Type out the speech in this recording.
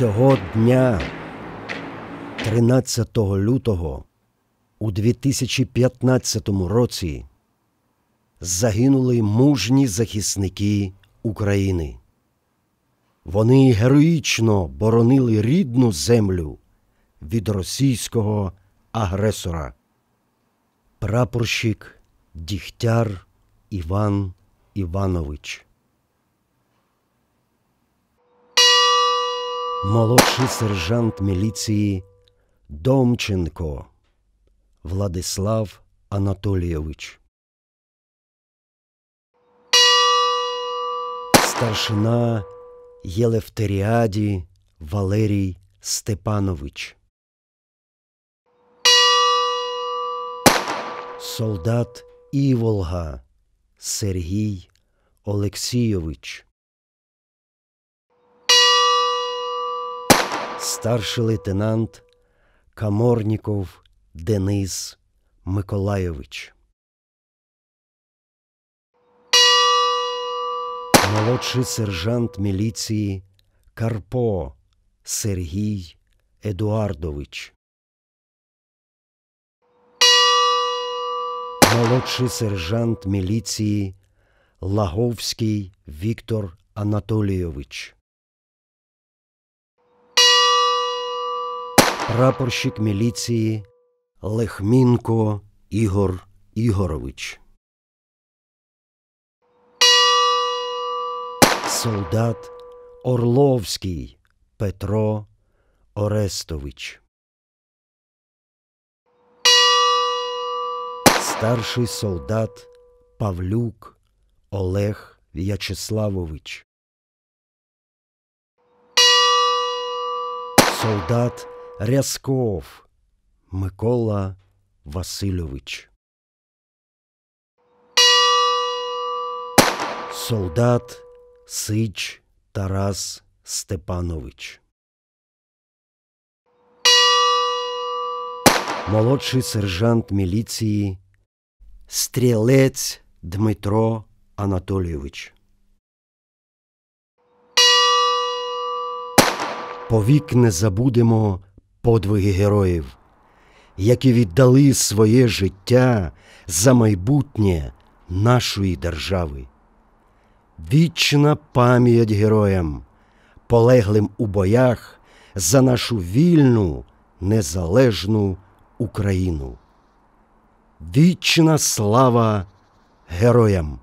цього дня, 13 лютого у 2015 році, загинули мужні захисники України. Вони героїчно боронили рідну землю від російського агресора. Прапорщик Діхтяр Іван Іванович. Молодший сержант міліції Домченко Владислав Анатолійович. Старшина Єлефтеріаді Валерій Степанович. Солдат Іволга Сергій Олексійович. старший лейтенант Каморніков Денис Миколайович. Молодший сержант міліції Карпо Сергій Едуардович. Молодший сержант міліції Лаговський Віктор Анатолійович. прапорщик міліції Лехмінко Ігор Ігорович. Солдат Орловський Петро Орестович. Старший солдат Павлюк Олег В'ячеславович. Солдат Рязков Микола Васильович. Солдат Сич Тарас Степанович. Молодший сержант міліції Стрілець Дмитро Анатолійович. Повік не забудемо подвиги героїв, які віддали своє життя за майбутнє нашої держави. Вічна пам'ять героям, полеглим у боях за нашу вільну незалежну Україну. Вічна слава героям!